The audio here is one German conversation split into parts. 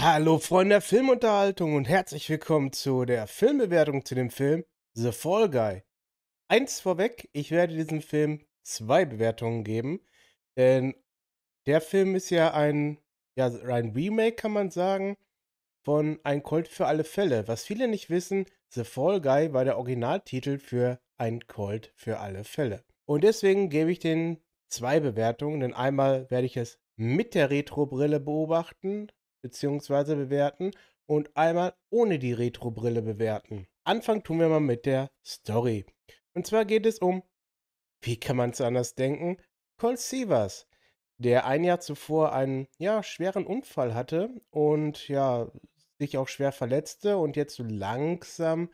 Hallo Freunde der Filmunterhaltung und herzlich willkommen zu der Filmbewertung zu dem Film The Fall Guy. Eins vorweg, ich werde diesem Film zwei Bewertungen geben, denn der Film ist ja ein, ja, ein Remake, kann man sagen, von Ein Colt für alle Fälle. Was viele nicht wissen, The Fall Guy war der Originaltitel für Ein Colt für alle Fälle. Und deswegen gebe ich den zwei Bewertungen, denn einmal werde ich es mit der Retro-Brille beobachten bzw. bewerten und einmal ohne die Retro-Brille bewerten. Anfangen tun wir mal mit der Story. Und zwar geht es um, wie kann man es anders denken, Colt Sievers, der ein Jahr zuvor einen ja, schweren Unfall hatte und ja, sich auch schwer verletzte und jetzt so langsam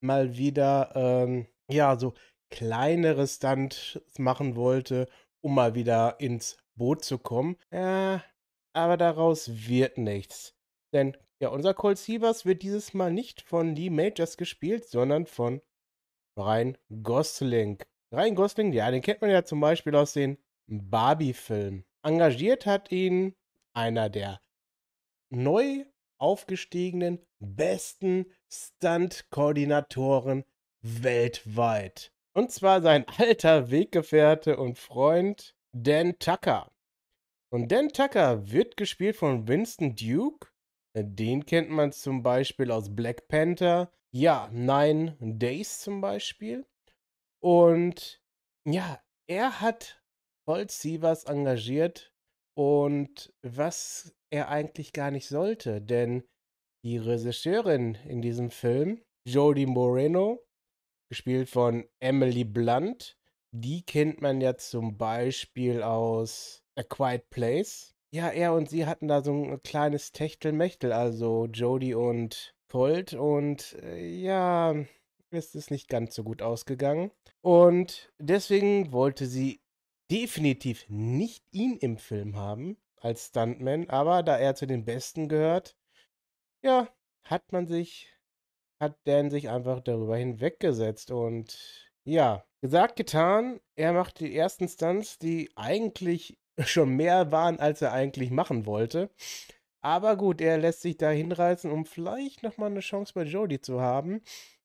mal wieder ähm, ja, so kleinere Stunts machen wollte, um mal wieder ins Boot zu kommen. Ja, äh, aber daraus wird nichts. Denn ja, unser Colt Sievers wird dieses Mal nicht von Lee Majors gespielt, sondern von Ryan Gosling. Ryan Gosling, ja, den kennt man ja zum Beispiel aus den Barbie-Filmen. Engagiert hat ihn einer der neu aufgestiegenen besten Stunt-Koordinatoren weltweit. Und zwar sein alter Weggefährte und Freund Dan Tucker. Und Dan Tucker wird gespielt von Winston Duke. Äh, den kennt man zum Beispiel aus Black Panther. Ja, Nine Days zum Beispiel. Und ja, er hat Holt Sievers engagiert und was er eigentlich gar nicht sollte, denn die Regisseurin in diesem Film, Jodie Moreno, gespielt von Emily Blunt, die kennt man ja zum Beispiel aus A Quiet Place. Ja, er und sie hatten da so ein äh, kleines Techtelmechtel, also Jody und Colt. Und äh, ja, es ist nicht ganz so gut ausgegangen. Und deswegen wollte sie definitiv nicht ihn im Film haben als Stuntman. Aber da er zu den Besten gehört, ja, hat man sich, hat Dan sich einfach darüber hinweggesetzt. Und ja, gesagt, getan. Er macht die ersten Stunts, die eigentlich schon mehr waren, als er eigentlich machen wollte. Aber gut, er lässt sich da hinreißen, um vielleicht nochmal eine Chance bei Jody zu haben.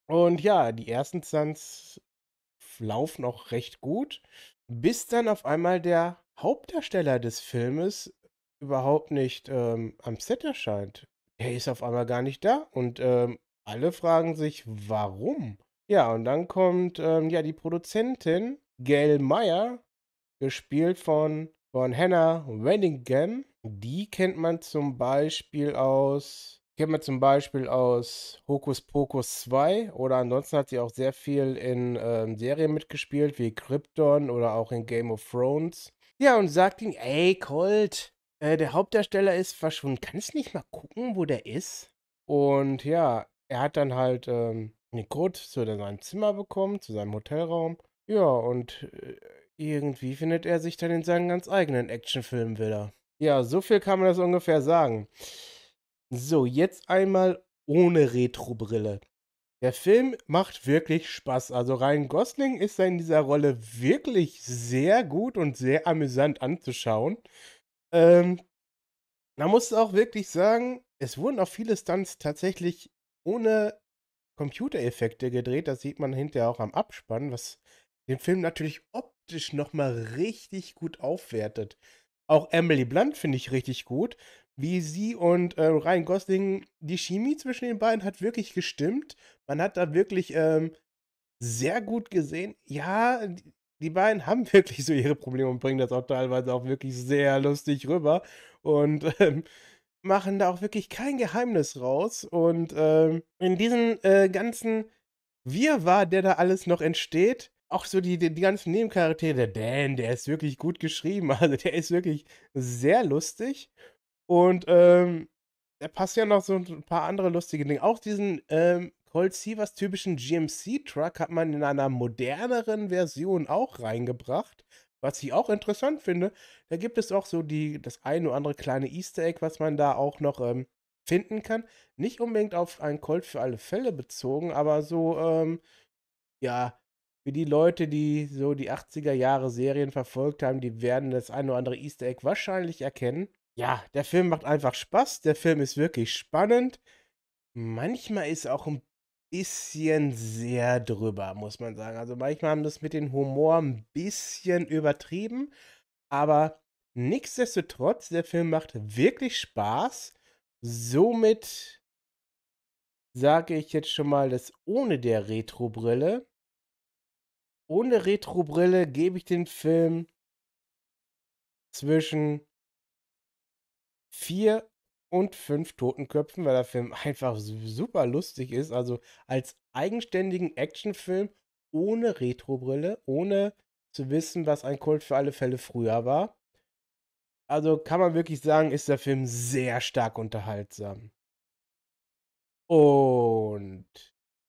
Und ja, die ersten Stunts laufen auch recht gut, bis dann auf einmal der Hauptdarsteller des Filmes überhaupt nicht ähm, am Set erscheint. Er ist auf einmal gar nicht da und ähm, alle fragen sich, warum? Ja, und dann kommt ähm, ja die Produzentin Gail Meyer, gespielt von von Hannah Wenningham. Die kennt man zum Beispiel aus, kennt man zum Beispiel aus Hokus Pokus 2 oder ansonsten hat sie auch sehr viel in ähm, Serien mitgespielt, wie Krypton oder auch in Game of Thrones. Ja, und sagt ihm, ey, Colt, äh, der Hauptdarsteller ist verschwunden. Kannst du nicht mal gucken, wo der ist? Und ja, er hat dann halt ähm, einen Code zu seinem Zimmer bekommen, zu seinem Hotelraum. Ja, und äh, irgendwie findet er sich dann in seinen ganz eigenen Actionfilmen wieder. Ja, so viel kann man das ungefähr sagen. So, jetzt einmal ohne Retrobrille. Der Film macht wirklich Spaß. Also Ryan Gosling ist in dieser Rolle wirklich sehr gut und sehr amüsant anzuschauen. Ähm, man muss auch wirklich sagen, es wurden auch viele Stunts tatsächlich ohne Computereffekte gedreht. Das sieht man hinterher auch am Abspann, was den Film natürlich optisch nochmal richtig gut aufwertet. Auch Emily Blunt finde ich richtig gut, wie sie und äh, Ryan Gosling, die Chemie zwischen den beiden hat wirklich gestimmt. Man hat da wirklich ähm, sehr gut gesehen, ja, die beiden haben wirklich so ihre Probleme und bringen das auch teilweise auch wirklich sehr lustig rüber und ähm, machen da auch wirklich kein Geheimnis raus. Und ähm, in diesem äh, ganzen Wirrwarr, der da alles noch entsteht, auch so die, die, die, ganzen Nebencharaktere, der Dan, der ist wirklich gut geschrieben. Also der ist wirklich sehr lustig. Und ähm, da passt ja noch so ein paar andere lustige Dinge. Auch diesen ähm, Colt Sievers typischen GMC-Truck hat man in einer moderneren Version auch reingebracht. Was ich auch interessant finde, da gibt es auch so die, das ein oder andere kleine Easter Egg, was man da auch noch ähm, finden kann. Nicht unbedingt auf einen Colt für alle Fälle bezogen, aber so, ähm, ja, für die Leute, die so die 80er Jahre Serien verfolgt haben, die werden das ein oder andere Easter Egg wahrscheinlich erkennen. Ja, der Film macht einfach Spaß, der Film ist wirklich spannend. Manchmal ist auch ein bisschen sehr drüber, muss man sagen. Also manchmal haben das mit dem Humor ein bisschen übertrieben, aber nichtsdestotrotz, der Film macht wirklich Spaß. Somit sage ich jetzt schon mal, dass ohne der Retro-Brille ohne Retrobrille gebe ich den Film zwischen vier und fünf Totenköpfen, weil der Film einfach super lustig ist. Also als eigenständigen Actionfilm ohne Retrobrille, ohne zu wissen, was ein Colt für alle Fälle früher war. Also kann man wirklich sagen, ist der Film sehr stark unterhaltsam. Und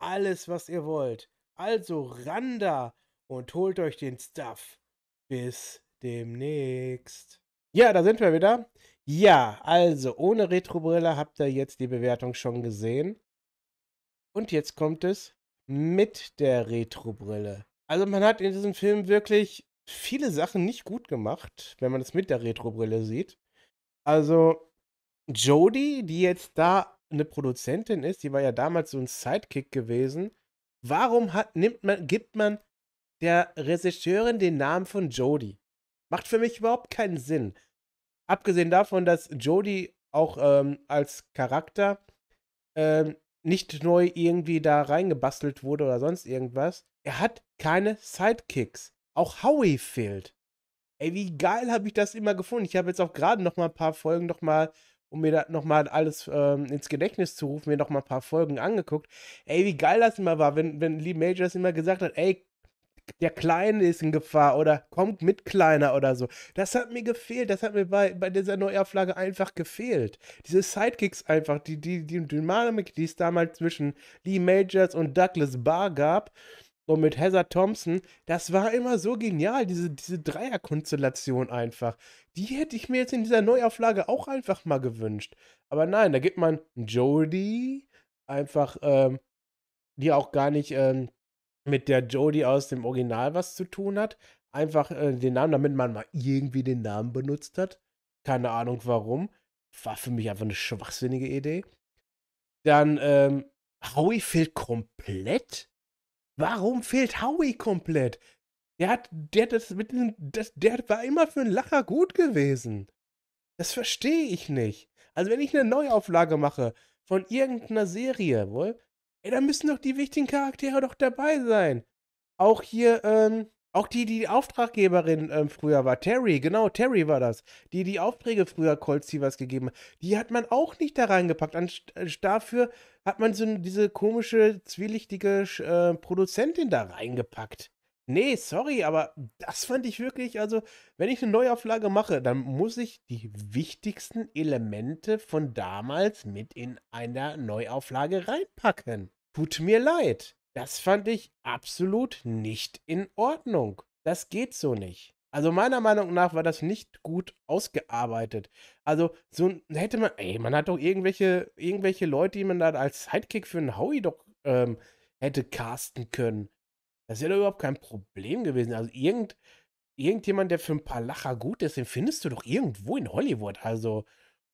alles, was ihr wollt. Also ran da und holt euch den Stuff. Bis demnächst. Ja, da sind wir wieder. Ja, also ohne Retrobrille habt ihr jetzt die Bewertung schon gesehen. Und jetzt kommt es mit der Retrobrille. Also man hat in diesem Film wirklich viele Sachen nicht gut gemacht, wenn man es mit der Retrobrille sieht. Also Jodie, die jetzt da eine Produzentin ist, die war ja damals so ein Sidekick gewesen, warum hat, nimmt man, gibt man der Regisseurin den Namen von Jodie? Macht für mich überhaupt keinen Sinn. Abgesehen davon, dass Jodie auch ähm, als Charakter ähm, nicht neu irgendwie da reingebastelt wurde oder sonst irgendwas. Er hat keine Sidekicks. Auch Howie fehlt. Ey, wie geil habe ich das immer gefunden. Ich habe jetzt auch gerade noch mal ein paar Folgen noch mal um mir da nochmal alles ähm, ins Gedächtnis zu rufen, mir nochmal ein paar Folgen angeguckt. Ey, wie geil das immer war, wenn, wenn Lee Majors immer gesagt hat, ey, der Kleine ist in Gefahr oder kommt mit Kleiner oder so. Das hat mir gefehlt, das hat mir bei, bei dieser Neuauflage einfach gefehlt. Diese Sidekicks einfach, die, die, die Dynamik, die es damals zwischen Lee Majors und Douglas Barr gab, so mit Heather Thompson, das war immer so genial, diese, diese Dreierkonstellation einfach. Die hätte ich mir jetzt in dieser Neuauflage auch einfach mal gewünscht. Aber nein, da gibt man Jody einfach, ähm, die auch gar nicht ähm, mit der Jody aus dem Original was zu tun hat. Einfach äh, den Namen, damit man mal irgendwie den Namen benutzt hat. Keine Ahnung warum. War für mich einfach eine schwachsinnige Idee. Dann ähm, Howie fehlt komplett. Warum fehlt Howie komplett? Der hat, der das mit dem, das, der war immer für einen Lacher gut gewesen. Das verstehe ich nicht. Also wenn ich eine Neuauflage mache von irgendeiner Serie, wohl, ey, da müssen doch die wichtigen Charaktere doch dabei sein. Auch hier, ähm, auch die, die Auftraggeberin ähm, früher war, Terry, genau, Terry war das. Die, die Aufträge früher Colt Seavers gegeben hat, die hat man auch nicht da reingepackt. Anst äh, dafür hat man so diese komische, zwielichtige äh, Produzentin da reingepackt. Nee, sorry, aber das fand ich wirklich, also, wenn ich eine Neuauflage mache, dann muss ich die wichtigsten Elemente von damals mit in einer Neuauflage reinpacken. Tut mir leid. Das fand ich absolut nicht in Ordnung. Das geht so nicht. Also meiner Meinung nach war das nicht gut ausgearbeitet. Also so hätte man, ey, man hat doch irgendwelche, irgendwelche Leute, die man da als Sidekick für einen Howie doch ähm, hätte casten können. Das wäre doch überhaupt kein Problem gewesen. Also irgend, irgendjemand, der für ein paar Lacher gut ist, den findest du doch irgendwo in Hollywood. Also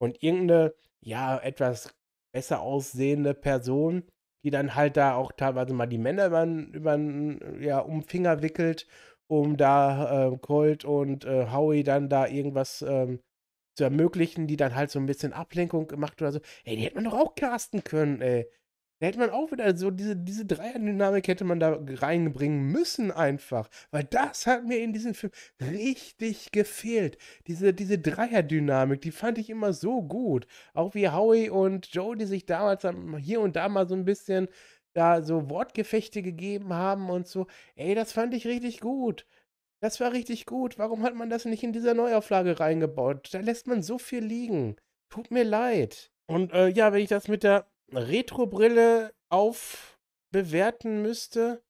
und irgendeine, ja, etwas besser aussehende Person, die dann halt da auch teilweise mal die Männer über, über ja, um den Finger wickelt, um da äh, Colt und äh, Howie dann da irgendwas ähm, zu ermöglichen, die dann halt so ein bisschen Ablenkung gemacht oder so. Ey, die hätte man doch auch casten können, ey. Da hätte man auch wieder so diese, diese Dreier-Dynamik hätte man da reinbringen müssen einfach. Weil das hat mir in diesem Film richtig gefehlt. Diese, diese Dreier-Dynamik, die fand ich immer so gut. Auch wie Howie und Joe, die sich damals hier und da mal so ein bisschen da so Wortgefechte gegeben haben und so. Ey, das fand ich richtig gut. Das war richtig gut. Warum hat man das nicht in dieser Neuauflage reingebaut? Da lässt man so viel liegen. Tut mir leid. Und äh, ja, wenn ich das mit der Retrobrille aufbewerten müsste,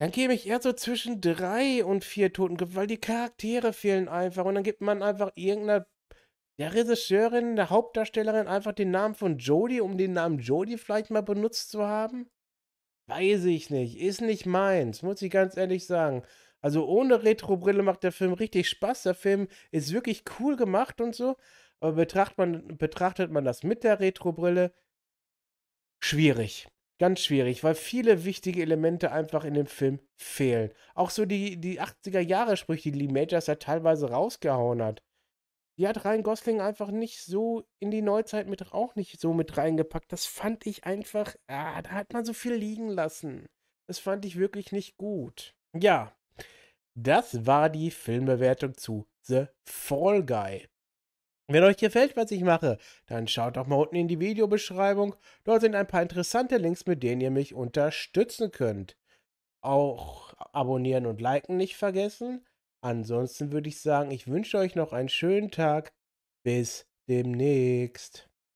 dann käme ich eher so zwischen drei und vier Toten, weil die Charaktere fehlen einfach. Und dann gibt man einfach irgendeiner der Regisseurin, der Hauptdarstellerin einfach den Namen von Jodie, um den Namen Jodie vielleicht mal benutzt zu haben? Weiß ich nicht. Ist nicht meins, muss ich ganz ehrlich sagen. Also ohne Retrobrille macht der Film richtig Spaß. Der Film ist wirklich cool gemacht und so. Aber betrachtet man, betrachtet man das mit der Retrobrille, Schwierig, ganz schwierig, weil viele wichtige Elemente einfach in dem Film fehlen. Auch so die, die 80er-Jahre-Sprüche, die Lee Majors ja teilweise rausgehauen hat. Die hat Ryan Gosling einfach nicht so in die Neuzeit mit auch nicht so mit reingepackt. Das fand ich einfach, ah, da hat man so viel liegen lassen. Das fand ich wirklich nicht gut. Ja, das war die Filmbewertung zu The Fall Guy. Wenn euch gefällt, was ich mache, dann schaut doch mal unten in die Videobeschreibung. Dort sind ein paar interessante Links, mit denen ihr mich unterstützen könnt. Auch abonnieren und liken nicht vergessen. Ansonsten würde ich sagen, ich wünsche euch noch einen schönen Tag. Bis demnächst.